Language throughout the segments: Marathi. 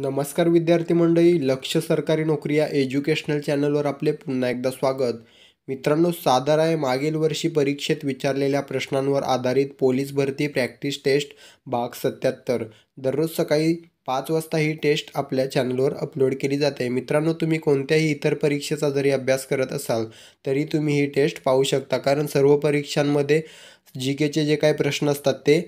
नमस्कार विद्यार्थी मंडळी लक्ष सरकारी नोकरी या एज्युकेशनल चॅनलवर आपले पुन्हा एकदा स्वागत मित्रांनो सादर आहे मागील वर्षी परीक्षेत विचारलेल्या प्रश्नांवर आधारित पोलीस भरती प्रॅक्टिस टेस्ट भाग सत्याहत्तर दररोज सकाळी पाच वाजता ही टेस्ट आपल्या चॅनलवर अपलोड केली जाते मित्रांनो तुम्ही कोणत्याही इतर परीक्षेचा जरी अभ्यास करत असाल तरी तुम्ही ही टेस्ट पाहू शकता कारण सर्व परीक्षांमध्ये जी केचे जे काही प्रश्न असतात ते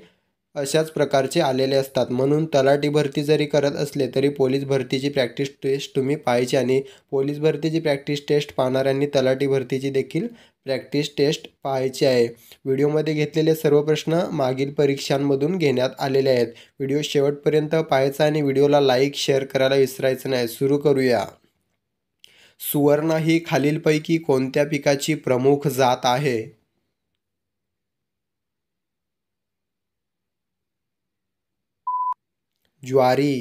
अशाच प्रकारचे आलेले असतात म्हणून तलाठी भरती जरी करत असले तरी पोलीस भरतीची प्रॅक्टिस टेस्ट तुम्ही पाहायची आणि पोलीस भरतीची प्रॅक्टिस टेस्ट पाहणाऱ्यांनी तलाठी भरतीची देखील प्रॅक्टिस टेस्ट पाहायची आहे व्हिडिओमध्ये घेतलेले सर्व प्रश्न मागील परीक्षांमधून घेण्यात आलेले आहेत व्हिडिओ शेवटपर्यंत पाहायचा आणि व्हिडिओला लाईक शेअर करायला विसरायचं नाही सुरू करूया सुवर्ण ही खालीलपैकी कोणत्या पिकाची प्रमुख जात आहे ज्वारी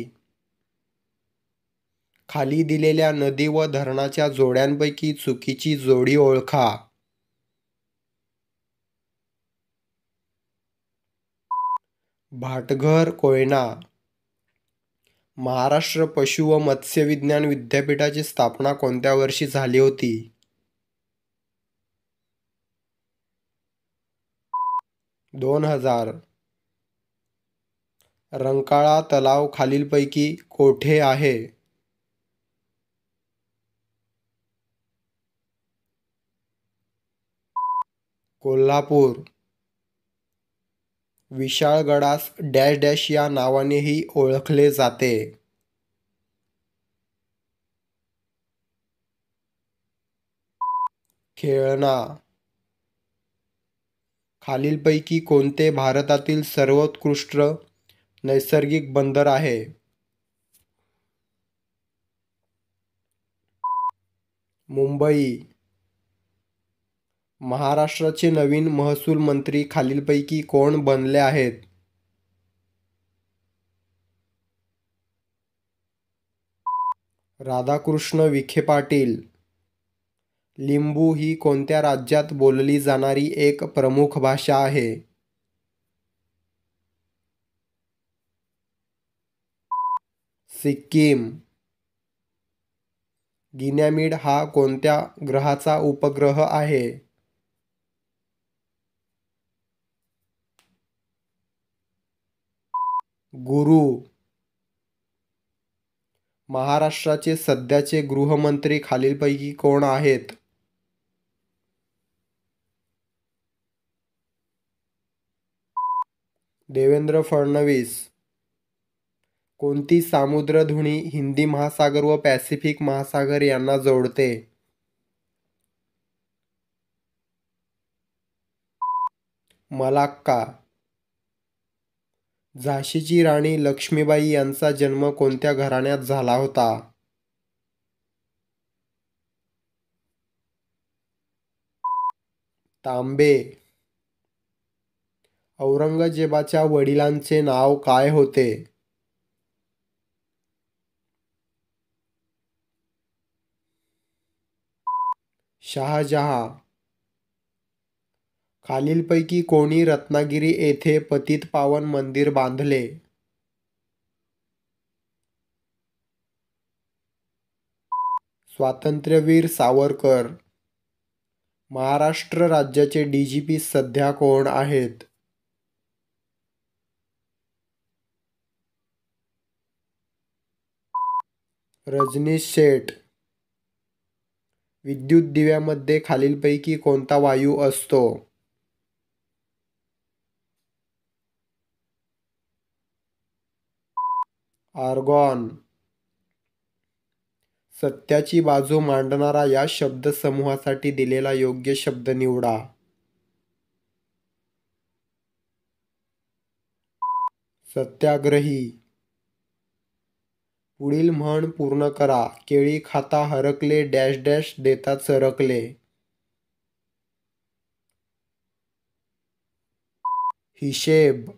खाली दिलेल्या नदी व धरणाच्या जोड्यांपैकी चुकीची जोडी ओळखा भाटघर कोयना महाराष्ट्र पशु व मत्स्य विज्ञान विद्यापीठाची स्थापना कोणत्या वर्षी झाली होती दोन हजार रंकाळा तलाव खालीलपैकी कोठे आहे कोल्हापूर विशाळगडास डॅश डॅश या नावानेही ओळखले जाते खेळणा खालीलपैकी कोणते भारतातील सर्वोत्कृष्ट नैसर्गिक बंदर आहे मुंबई महाराष्ट्राचे नवीन महसूल मंत्री खालीलपैकी कोण बनले आहेत राधाकृष्ण विखे पाटील लिंबू ही कोणत्या राज्यात बोलली जाणारी एक प्रमुख भाषा आहे सिक्कीम गिन्यामीड हा कोणत्या ग्रहाचा उपग्रह आहे गुरु महाराष्ट्राचे सध्याचे गृहमंत्री खालीलपैकी कोण आहेत देवेंद्र फडणवीस कोणती सामुद्रधुनी हिंदी महासागर व पॅसिफिक महासागर यांना जोडते मलाक्का झाशीची राणी लक्ष्मीबाई यांचा जन्म कोणत्या घराण्यात झाला होता तांबे औरंगजेबाच्या वडिलांचे नाव काय होते शहाजहा खालीलपैकी कोणी रत्नागिरी येथे पतित पावन मंदिर बांधले स्वातंत्र्यवीर सावरकर महाराष्ट्र राज्याचे डीजीपी जी सध्या कोण आहेत रजनीश शेठ विद्युत दिव्यामध्ये खालीलपैकी कोणता वायू असतो? आर्गॉन सत्याची बाजू मांडणारा या शब्द समूहासाठी दिलेला योग्य शब्द निवडा सत्याग्रही पुढील म्हण पूर्ण करा केळी खाता हरकले डॅश डॅश देतात सरकले हिशेब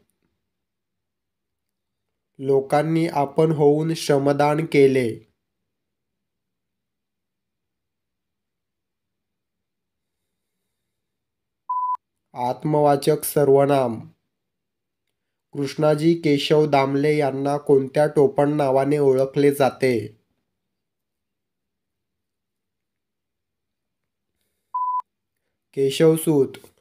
लोकांनी आपण होऊन श्रमदान केले आत्मवाचक सर्वनाम कृष्णाजी केशव दामले यांना कोणत्या टोपण नावाने ओळखले जाते केशवसूत